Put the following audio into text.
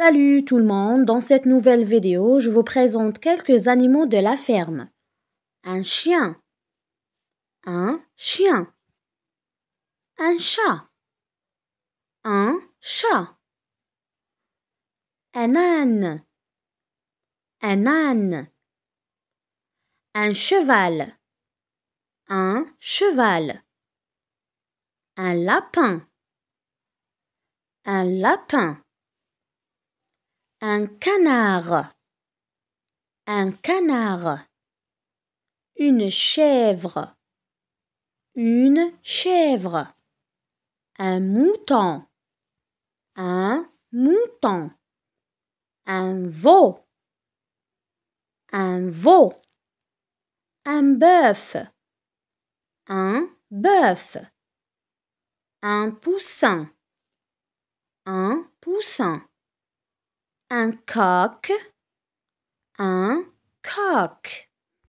Salut tout le monde, dans cette nouvelle vidéo, je vous présente quelques animaux de la ferme. Un chien. Un chien. Un chat. Un chat. Un âne. Un âne. Un cheval. Un cheval. Un lapin. Un lapin un canard. Un canard. Une chèvre. Une chèvre. Un mouton. Un mouton. Un veau. Un veau. Un bœuf. Un bœuf. Un poussin. Un poussin un coq, un coq.